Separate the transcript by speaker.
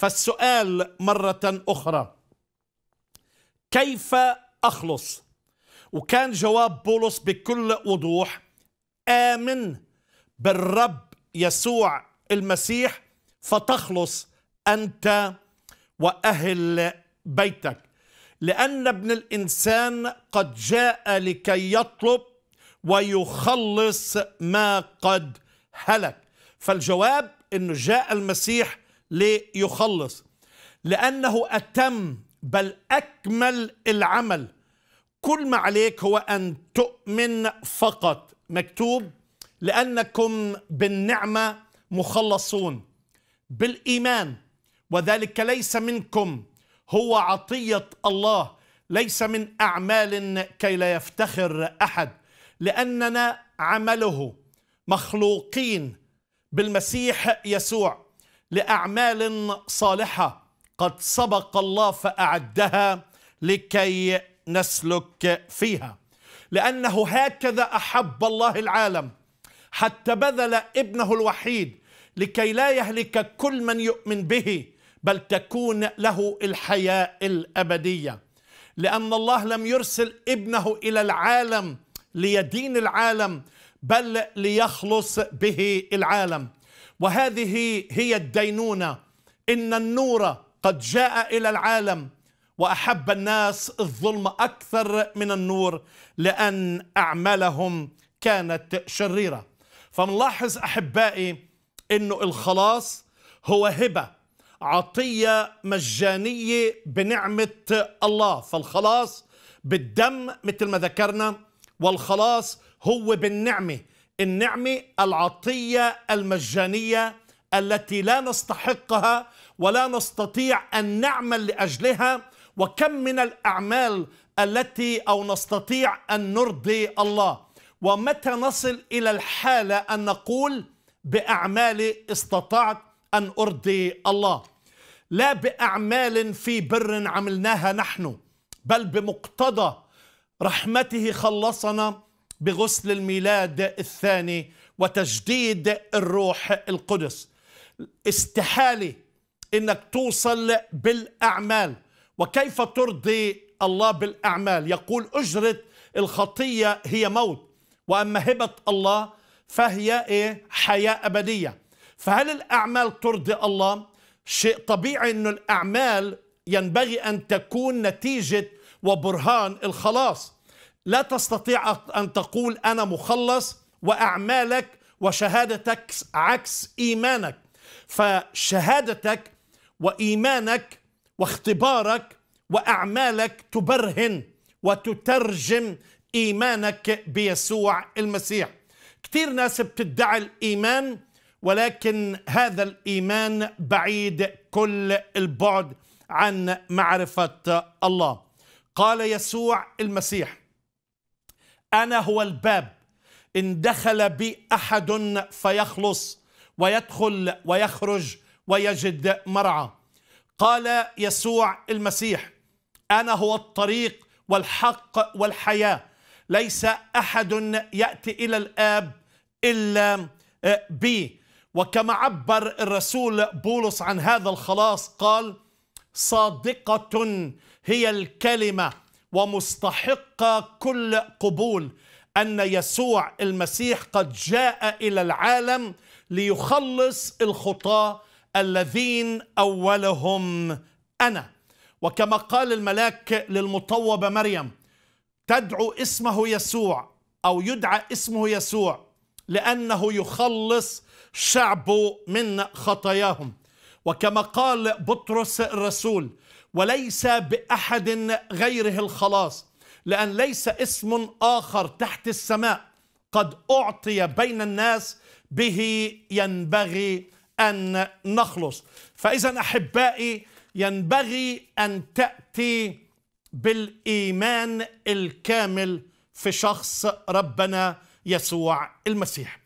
Speaker 1: فالسؤال مرة أخرى كيف أخلص وكان جواب بولس بكل وضوح آمن بالرب يسوع المسيح فتخلص أنت وأهل بيتك لأن ابن الإنسان قد جاء لكي يطلب ويخلص ما قد هلك فالجواب أنه جاء المسيح ليخلص لأنه أتم بل أكمل العمل كل ما عليك هو أن تؤمن فقط مكتوب لأنكم بالنعمة مخلصون بالإيمان وذلك ليس منكم هو عطية الله ليس من أعمال كي لا يفتخر أحد لأننا عمله مخلوقين بالمسيح يسوع لأعمال صالحة قد سبق الله فأعدها لكي نسلك فيها لأنه هكذا أحب الله العالم حتى بذل ابنه الوحيد لكي لا يهلك كل من يؤمن به بل تكون له الحياة الأبدية لأن الله لم يرسل ابنه إلى العالم ليدين العالم بل ليخلص به العالم وهذه هي الدينونة إن النور قد جاء إلى العالم وأحب الناس الظلم أكثر من النور لأن أعمالهم كانت شريرة فملاحظ أحبائي أنه الخلاص هو هبة عطية مجانية بنعمة الله فالخلاص بالدم مثل ما ذكرنا والخلاص هو بالنعمة النعمة العطية المجانية التي لا نستحقها ولا نستطيع أن نعمل لأجلها وكم من الأعمال التي أو نستطيع أن نرضي الله ومتى نصل إلى الحالة أن نقول بأعمالي استطعت أن أرضي الله لا بأعمال في بر عملناها نحن بل بمقتضى رحمته خلصنا بغسل الميلاد الثاني وتجديد الروح القدس استحاله انك توصل بالاعمال وكيف ترضي الله بالاعمال يقول اجره الخطيه هي موت واما هبه الله فهي ايه حياه ابديه فهل الاعمال ترضي الله شيء طبيعي انه الاعمال ينبغي ان تكون نتيجه وبرهان الخلاص لا تستطيع ان تقول انا مخلص واعمالك وشهادتك عكس ايمانك فشهادتك وايمانك واختبارك واعمالك تبرهن وتترجم ايمانك بيسوع المسيح كثير ناس بتدعي الايمان ولكن هذا الايمان بعيد كل البعد عن معرفه الله قال يسوع المسيح أنا هو الباب إن دخل بي أحد فيخلص ويدخل ويخرج ويجد مرعى قال يسوع المسيح أنا هو الطريق والحق والحياة ليس أحد يأتي إلى الآب إلا آه، بي وكما عبر الرسول بولس عن هذا الخلاص قال صادقة هي الكلمة ومستحقة كل قبول أن يسوع المسيح قد جاء إلى العالم ليخلص الخطاة الذين أولهم أنا وكما قال الملاك للمطوبة مريم تدعو اسمه يسوع أو يدعى اسمه يسوع لأنه يخلص شعبه من خطاياهم وكما قال بطرس الرسول وليس باحد غيره الخلاص لان ليس اسم اخر تحت السماء قد اعطي بين الناس به ينبغي ان نخلص فاذا احبائي ينبغي ان تاتي بالايمان الكامل في شخص ربنا يسوع المسيح